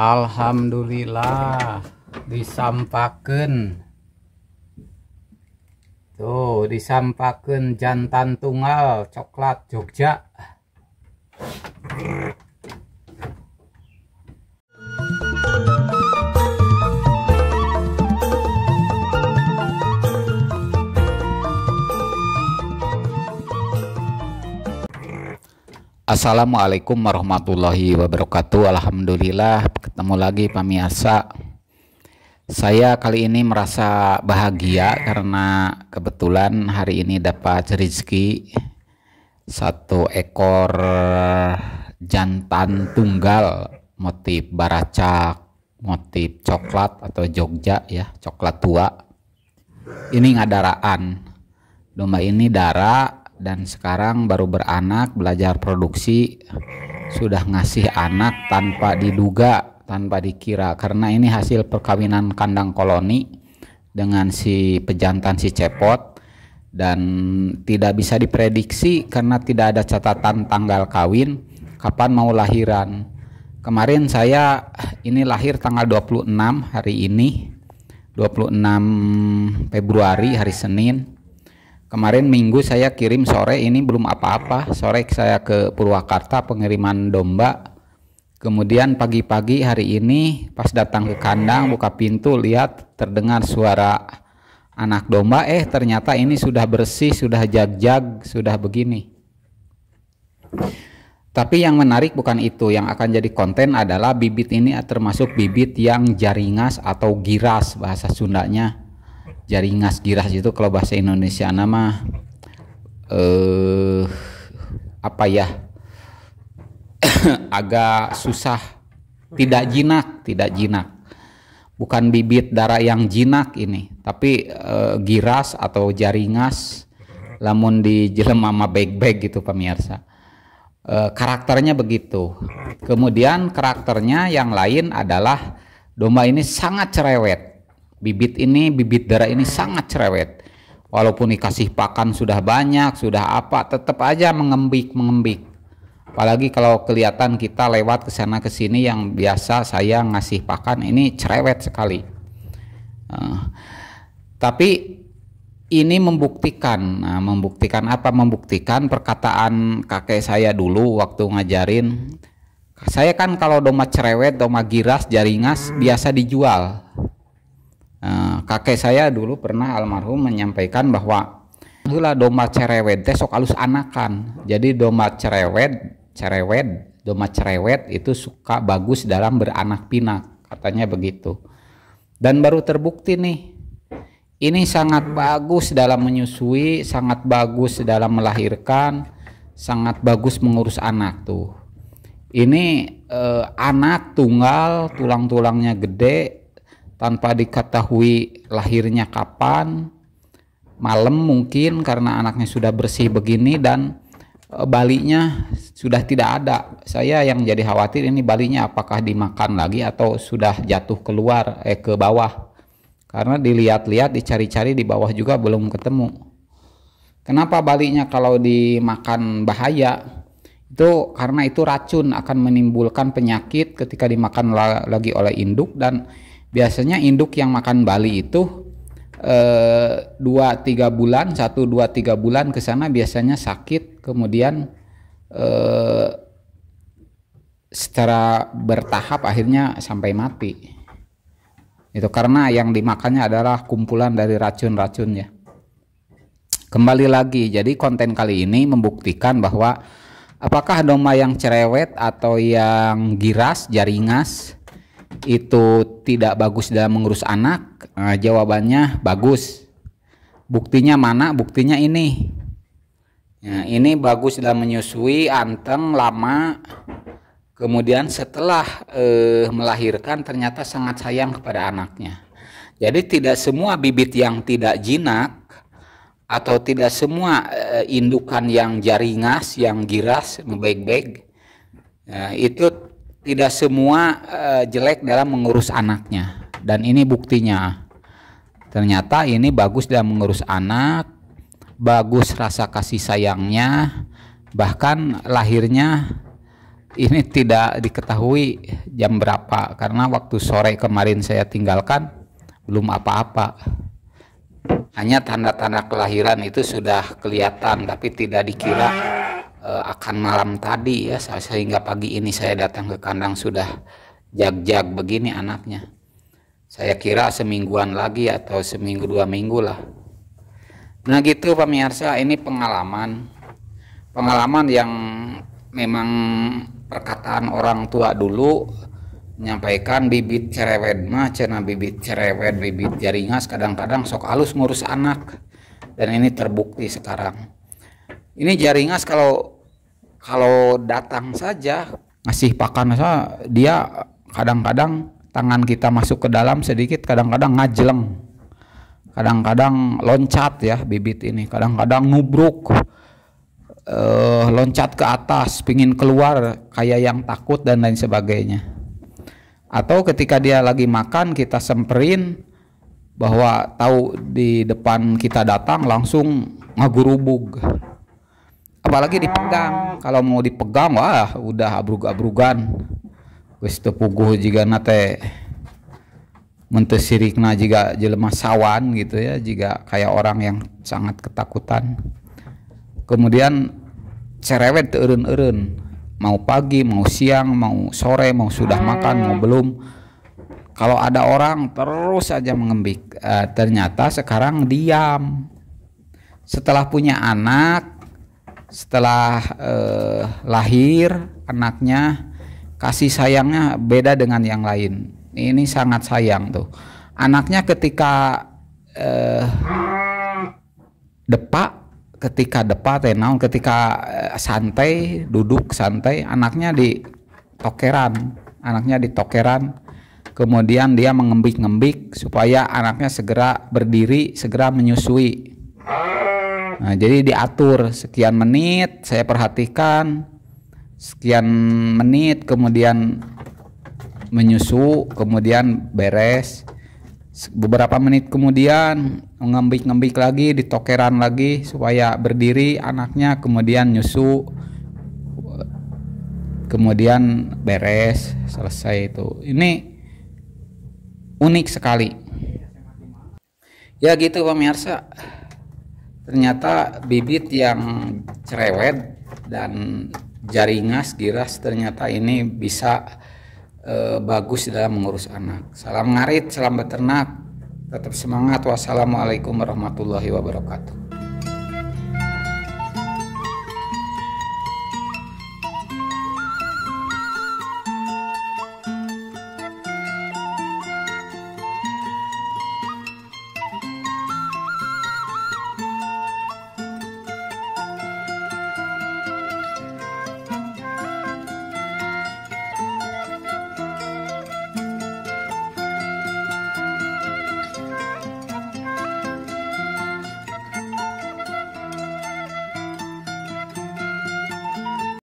Alhamdulillah disampaikan tuh disampaikan jantan tunggal coklat Jogja Assalamualaikum warahmatullahi wabarakatuh Alhamdulillah ketemu lagi Pak Miasa. Saya kali ini merasa bahagia karena kebetulan hari ini dapat rezeki Satu ekor jantan tunggal motif baracak motif coklat atau Jogja ya coklat tua ini ngadaraan domba ini darah dan sekarang baru beranak belajar produksi sudah ngasih anak tanpa diduga tanpa dikira karena ini hasil perkawinan kandang koloni dengan si pejantan si cepot dan tidak bisa diprediksi karena tidak ada catatan tanggal kawin kapan mau lahiran kemarin saya ini lahir tanggal 26 hari ini 26 Februari hari Senin Kemarin minggu saya kirim sore ini belum apa-apa. Sore saya ke Purwakarta pengiriman domba. Kemudian pagi-pagi hari ini pas datang ke kandang buka pintu lihat terdengar suara anak domba eh ternyata ini sudah bersih, sudah jag-jag, sudah begini. Tapi yang menarik bukan itu, yang akan jadi konten adalah bibit ini termasuk bibit yang jaringas atau giras bahasa Sundanya jaringas giras itu kalau bahasa Indonesia nama eh apa ya agak susah tidak jinak tidak jinak bukan bibit darah yang jinak ini tapi uh, giras atau jaringas lamun di jelema sama baik-baik gitu pemirsa eh, karakternya begitu kemudian karakternya yang lain adalah domba ini sangat cerewet Bibit ini, bibit darah ini sangat cerewet. Walaupun dikasih pakan sudah banyak, sudah apa, tetap aja mengembik-mengembik. Apalagi kalau kelihatan kita lewat ke sana ke sini yang biasa saya ngasih pakan ini cerewet sekali. Uh, tapi ini membuktikan, nah, membuktikan apa? Membuktikan perkataan kakek saya dulu waktu ngajarin. Saya kan kalau doma cerewet, doma giras, jaringas biasa dijual. Eh, kakek saya dulu pernah almarhum menyampaikan bahwa itulah domba cerewet teh sok alus anakan. Jadi domba cerewet, cerewet, domba cerewet itu suka bagus dalam beranak pinak, katanya begitu. Dan baru terbukti nih, ini sangat bagus dalam menyusui, sangat bagus dalam melahirkan, sangat bagus mengurus anak tuh. Ini eh, anak tunggal, tulang-tulangnya gede, tanpa diketahui lahirnya kapan, malam mungkin karena anaknya sudah bersih begini dan baliknya e, balinya sudah tidak ada. Saya yang jadi khawatir ini balinya apakah dimakan lagi atau sudah jatuh keluar eh ke bawah. Karena dilihat-lihat, dicari-cari di bawah juga belum ketemu. Kenapa balinya kalau dimakan bahaya? Itu karena itu racun akan menimbulkan penyakit ketika dimakan lagi oleh induk dan biasanya induk yang makan bali itu eh, dua eh, tiga bulan satu dua tiga bulan ke sana biasanya sakit kemudian eh, secara bertahap akhirnya sampai mati itu karena yang dimakannya adalah kumpulan dari racun-racun ya kembali lagi jadi konten kali ini membuktikan bahwa apakah domba yang cerewet atau yang giras jaringas itu tidak bagus dalam mengurus anak? Uh, jawabannya bagus. Buktinya mana? Buktinya ini. Ya, ini bagus dalam menyusui, anteng, lama. Kemudian setelah uh, melahirkan ternyata sangat sayang kepada anaknya. Jadi tidak semua bibit yang tidak jinak atau tidak semua eh, indukan yang jaringas, yang giras, baik-baik. Nah, ya, itu tidak semua uh, jelek dalam mengurus anaknya dan ini buktinya ternyata ini bagus dalam mengurus anak bagus rasa kasih sayangnya bahkan lahirnya ini tidak diketahui jam berapa karena waktu sore kemarin saya tinggalkan belum apa-apa hanya tanda-tanda kelahiran itu sudah kelihatan tapi tidak dikira Eh, akan malam tadi ya sehingga pagi ini saya datang ke kandang sudah jag-jag begini anaknya saya kira semingguan lagi atau seminggu dua minggu lah nah gitu pemirsa ini pengalaman pengalaman yang memang perkataan orang tua dulu menyampaikan bibit cerewet mah cina bibit cerewet bibit jaringas kadang-kadang sok halus ngurus anak dan ini terbukti sekarang ini jaringan kalau kalau datang saja ngasih pakan masa dia kadang-kadang tangan kita masuk ke dalam sedikit kadang-kadang ngajeleng kadang-kadang loncat ya bibit ini kadang-kadang nubruk eh, loncat ke atas pingin keluar kayak yang takut dan lain sebagainya atau ketika dia lagi makan kita semperin bahwa tahu di depan kita datang langsung ngagurubug apalagi dipegang kalau mau dipegang wah udah abrug-abrugan wis tepuguh jika nate mentesirikna jika jelema sawan gitu ya jika kayak orang yang sangat ketakutan kemudian cerewet eren erun mau pagi mau siang mau sore mau sudah makan mau belum kalau ada orang terus saja mengembik e, ternyata sekarang diam setelah punya anak setelah eh, lahir anaknya kasih sayangnya beda dengan yang lain. Ini sangat sayang tuh. Anaknya ketika eh, depak, ketika depak tenang ketika eh, santai duduk santai, anaknya di tokeran, anaknya di tokeran. Kemudian dia mengembik-ngembik supaya anaknya segera berdiri, segera menyusui. Nah, nah, jadi diatur sekian menit saya perhatikan sekian menit kemudian menyusu, kemudian beres. Beberapa menit kemudian ngembik-ngembik lagi, ditokeran lagi supaya berdiri anaknya kemudian nyusu. Kemudian beres, selesai itu. Ini unik sekali. Ya gitu pemirsa ternyata bibit yang cerewet dan jaringas giras ternyata ini bisa e, bagus dalam mengurus anak. Salam ngarit, salam beternak, tetap semangat. Wassalamualaikum warahmatullahi wabarakatuh.